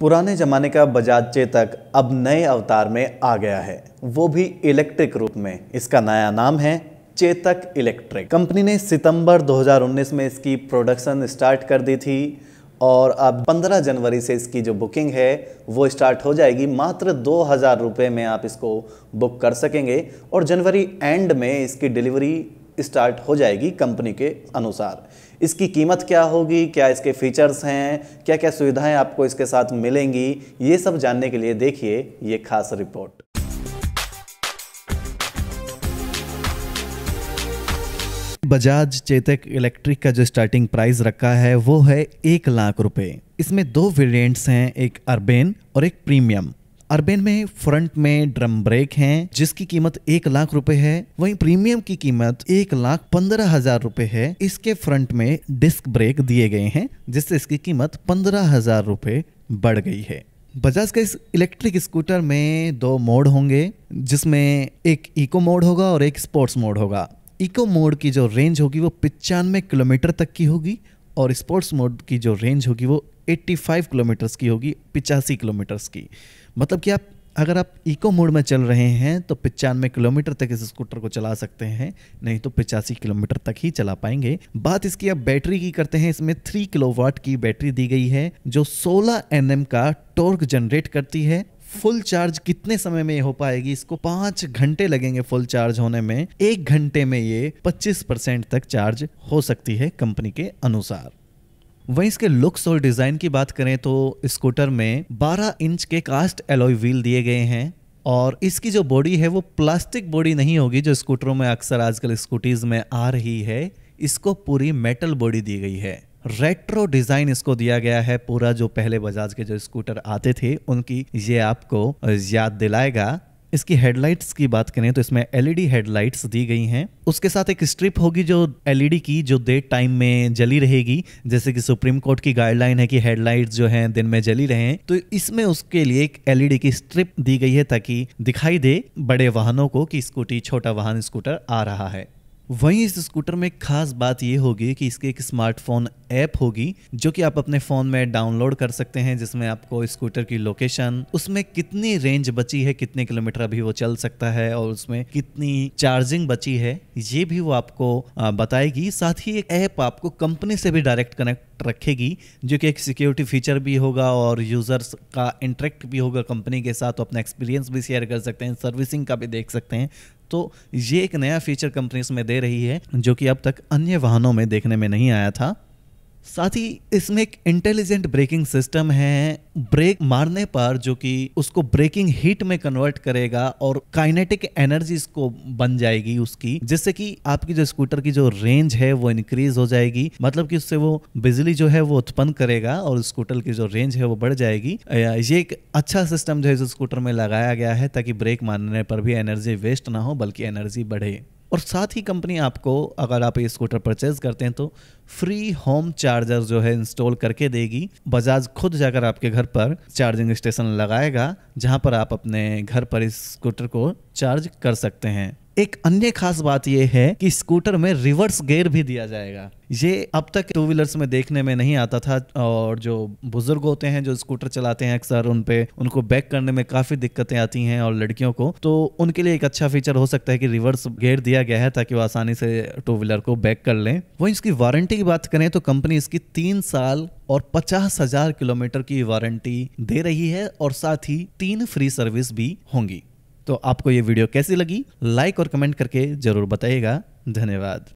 पुराने ज़माने का बजाज चेतक अब नए अवतार में आ गया है वो भी इलेक्ट्रिक रूप में इसका नया नाम है चेतक इलेक्ट्रिक कंपनी ने सितंबर 2019 में इसकी प्रोडक्शन स्टार्ट कर दी थी और अब 15 जनवरी से इसकी जो बुकिंग है वो स्टार्ट हो जाएगी मात्र दो हज़ार रुपये में आप इसको बुक कर सकेंगे और जनवरी एंड में इसकी डिलीवरी स्टार्ट हो जाएगी कंपनी के अनुसार इसकी कीमत क्या होगी क्या इसके फीचर्स हैं क्या क्या सुविधाएं आपको इसके साथ मिलेंगी ये सब जानने के लिए देखिए ये खास रिपोर्ट बजाज चेतक इलेक्ट्रिक का जो स्टार्टिंग प्राइस रखा है वो है एक लाख रुपए इसमें दो वेरिएंट्स हैं एक अर्बेन और एक प्रीमियम अर्बेन में फ्रंट में ड्रम ब्रेक हैं जिसकी कीमत एक लाख रुपए है वहीं प्रीमियम की कीमत एक लाख पंद्रह हजार रुपए है इसके फ्रंट में डिस्क ब्रेक दिए गए हैं जिससे इसकी कीमत पंद्रह हजार रुपए बढ़ गई है बजाज का इस इलेक्ट्रिक स्कूटर में दो मोड होंगे जिसमें एक इको मोड होगा और एक स्पोर्ट्स मोड होगा इको मोड की जो रेंज होगी वो पिचानवे किलोमीटर तक की होगी और स्पोर्ट्स मोड की जो रेंज होगी वो 85 किलोमीटर्स की होगी पिचासी किलोमीटर्स की मतलब कि आप अगर आप इको मोड में चल रहे हैं तो पचानवे किलोमीटर तक इस स्कूटर को चला सकते हैं नहीं तो पिचासी किलोमीटर तक ही चला पाएंगे बात इसकी आप बैटरी की करते हैं इसमें थ्री किलोवाट की बैटरी दी गई है जो सोलह एन का टॉर्क जनरेट करती है फुल चार्ज कितने समय में हो पाएगी इसको पांच घंटे लगेंगे फुल चार्ज होने में एक घंटे में ये 25 परसेंट तक चार्ज हो सकती है कंपनी के अनुसार वहीं इसके लुक्स और डिज़ाइन की बात करें तो स्कूटर में 12 इंच के कास्ट एलोय व्हील दिए गए हैं और इसकी जो बॉडी है वो प्लास्टिक बॉडी नहीं होगी जो स्कूटरों में अक्सर आजकल स्कूटीज़ में आ रही है इसको पूरी मेटल बॉडी दी गई है रेट्रो डिजाइन इसको दिया गया है पूरा जो पहले बजाज के जो स्कूटर आते थे उनकी ये आपको याद दिलाएगा इसकी हेडलाइट्स की बात करें तो इसमें एलईडी हेडलाइट्स e दी गई हैं उसके साथ एक स्ट्रिप होगी जो एलईडी e की जो डे टाइम में जली रहेगी जैसे कि सुप्रीम कोर्ट की गाइडलाइन है कि हेडलाइट्स जो हैं दिन में जली रहे तो इसमें उसके लिए एक एलईडी e की स्ट्रिप दी गई है ताकि दिखाई दे बड़े वाहनों को कि स्कूटी छोटा वाहन स्कूटर आ रहा है वहीं इस स्कूटर में खास बात ये होगी कि इसके एक स्मार्टफोन ऐप होगी जो कि आप अपने फ़ोन में डाउनलोड कर सकते हैं जिसमें आपको स्कूटर की लोकेशन उसमें कितनी रेंज बची है कितने किलोमीटर अभी वो चल सकता है और उसमें कितनी चार्जिंग बची है ये भी वो आपको बताएगी साथ ही एक ऐप आपको कंपनी से भी डायरेक्ट कनेक्ट रखेगी जो कि एक सिक्योरिटी फीचर भी होगा और यूज़र्स का इंटरेक्ट भी होगा कंपनी के साथ तो अपना एक्सपीरियंस भी शेयर कर सकते हैं सर्विसिंग का भी देख सकते हैं तो ये एक नया फीचर कंपनी इसमें दे रही है जो कि अब तक अन्य वाहनों में देखने में नहीं आया था साथ ही इसमें एक इंटेलिजेंट ब्रेकिंग सिस्टम है ब्रेक मारने पर जो कि उसको ब्रेकिंग हीट में कन्वर्ट करेगा और काइनेटिक एनर्जी इसको बन जाएगी उसकी जिससे कि आपकी जो स्कूटर की जो रेंज है वो इंक्रीज हो जाएगी मतलब कि उससे वो बिजली जो है वो उत्पन्न करेगा और स्कूटर की जो रेंज है वो बढ़ जाएगी ये एक अच्छा सिस्टम जो है स्कूटर में लगाया गया है ताकि ब्रेक मारने पर भी एनर्जी वेस्ट ना हो बल्कि एनर्जी बढ़े और साथ ही कंपनी आपको अगर आप ये स्कूटर परचेज करते हैं तो फ्री होम चार्जर जो है इंस्टॉल करके देगी बजाज खुद जाकर आपके घर पर चार्जिंग स्टेशन लगाएगा जहां पर आप अपने घर पर इस स्कूटर को चार्ज कर सकते हैं एक अन्य खास बात यह है कि स्कूटर में रिवर्स गेयर भी दिया जाएगा ये अब तक टू व्हीलर्स में देखने में नहीं आता था और जो बुजुर्ग होते हैं जो स्कूटर चलाते हैं अक्सर उन पे उनको बैक करने में काफी दिक्कतें आती हैं और लड़कियों को तो उनके लिए एक अच्छा फीचर हो सकता है कि रिवर्स गेयर दिया गया है ताकि वो आसानी से टू व्हीलर को बैक कर लें वहीं इसकी वारंटी की बात करें तो कंपनी इसकी तीन साल और पचास हजार किलोमीटर की वारंटी दे रही है और साथ ही तीन फ्री सर्विस भी होंगी तो आपको ये वीडियो कैसी लगी लाइक और कमेंट करके जरूर बताइएगा धन्यवाद